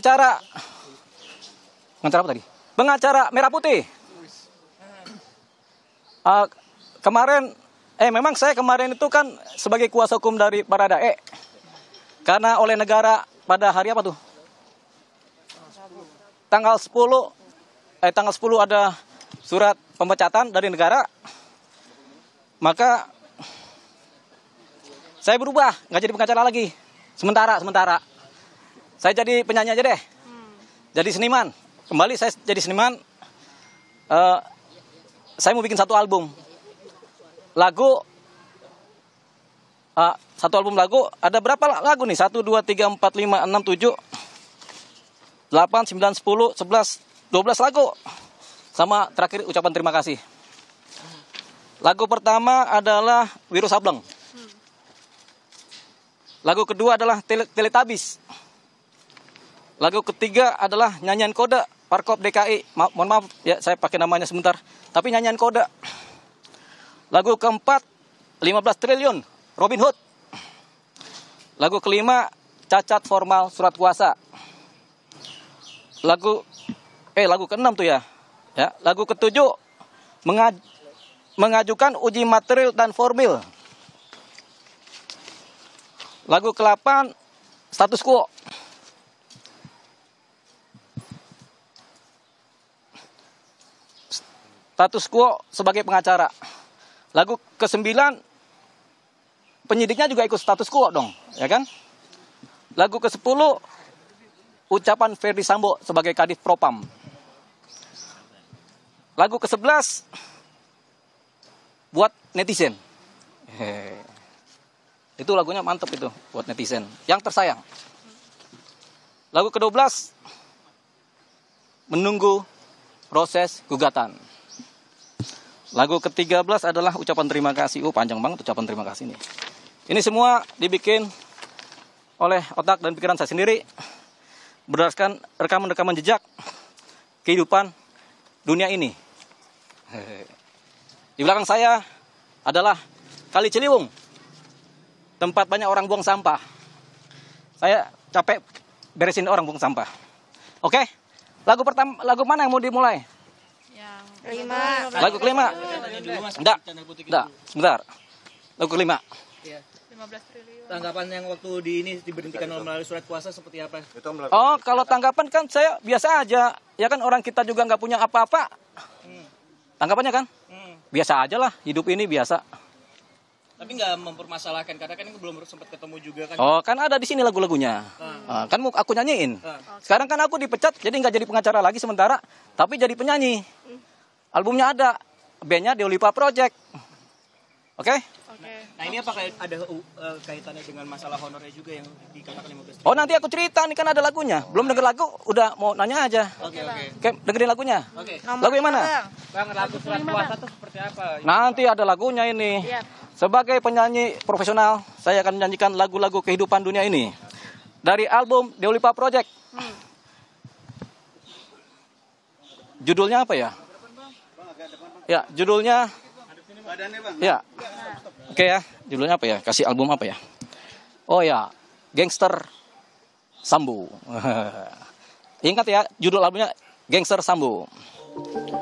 pengacara pengacara apa tadi? Pengacara Merah Putih. Uh, kemarin eh memang saya kemarin itu kan sebagai kuasa hukum dari para dae. Eh, karena oleh negara pada hari apa tuh? Tanggal 10 eh tanggal 10 ada surat pemecatan dari negara maka saya berubah nggak jadi pengacara lagi sementara sementara saya jadi penyanyi aja deh. Hmm. Jadi seniman. Kembali saya jadi seniman. Uh, saya mau bikin satu album. Lagu uh, satu album lagu ada berapa lagu nih? Satu, dua, tiga, empat, lima, enam, tujuh, delapan, sembilan, sepuluh, sebelas, dua belas lagu. Sama terakhir ucapan terima kasih. Lagu pertama adalah Wiru Sableng. Hmm. Lagu kedua adalah Teletabis. Lagu ketiga adalah nyanyian koda Parkop DKI. Ma mohon maaf ya saya pakai namanya sebentar. Tapi nyanyian koda. Lagu keempat 15 triliun Robin Hood. Lagu kelima cacat formal surat kuasa. Lagu eh lagu keenam tuh ya. Ya, lagu ketujuh mengaj mengajukan uji material dan formil. Lagu ke-8 status quo. status quo sebagai pengacara. Lagu ke-9 penyidiknya juga ikut status quo dong, ya kan? Lagu ke-10 ucapan Ferdi Sambo sebagai Kadif Propam. Lagu ke-11 buat netizen. Itu lagunya mantep itu buat netizen. Yang tersayang. Lagu ke-12 menunggu proses gugatan. Lagu ke-13 adalah ucapan terima kasih. Uh, panjang banget ucapan terima kasih ini. Ini semua dibikin oleh otak dan pikiran saya sendiri berdasarkan rekaman-rekaman jejak kehidupan dunia ini. Di belakang saya adalah Kali Ciliwung. Tempat banyak orang buang sampah. Saya capek beresin orang buang sampah. Oke? Lagu pertama lagu mana yang mau dimulai? Lima. Lagu kelima. Enggak. Enggak. Sebentar. Lagu kelima. Iya. 15 triliun. Tanggapan yang waktu di ini diberhentikan melalui surat kuasa seperti apa? Oh, kalau tanggapan kan saya biasa aja. Ya kan orang kita juga nggak punya apa-apa. Hmm. Tanggapannya kan? Hmm. Biasa aja lah, hidup ini biasa. Tapi nggak mempermasalahkan karena kan belum sempat ketemu juga kan. Oh, kan ada di sini lagu-lagunya. Hmm. Kan aku nyanyiin. Hmm. Sekarang kan aku dipecat jadi nggak jadi pengacara lagi sementara, tapi jadi penyanyi albumnya ada bandnya Deolipa Project oke okay? Okay. Nah ini apakah ada uh, uh, kaitannya dengan masalah honornya juga yang dikatakan 15 Oh nanti aku cerita, ini kan ada lagunya. Belum denger lagu, udah mau nanya aja. Oke okay, oke. Okay. okay. dengerin lagunya. Oke. Okay. Lagu yang mana? Bang, lagu surat kuasa itu seperti apa? Nanti ada lagunya ini. Iya. Sebagai penyanyi profesional, saya akan menyanyikan lagu-lagu kehidupan dunia ini. Dari album Deolipa Project. Hmm. Judulnya apa ya? Ya, judulnya Ya. Oke okay, ya, judulnya apa ya? Kasih album apa ya? Oh ya, Gangster Sambu. Ingat ya, judul albumnya Gangster you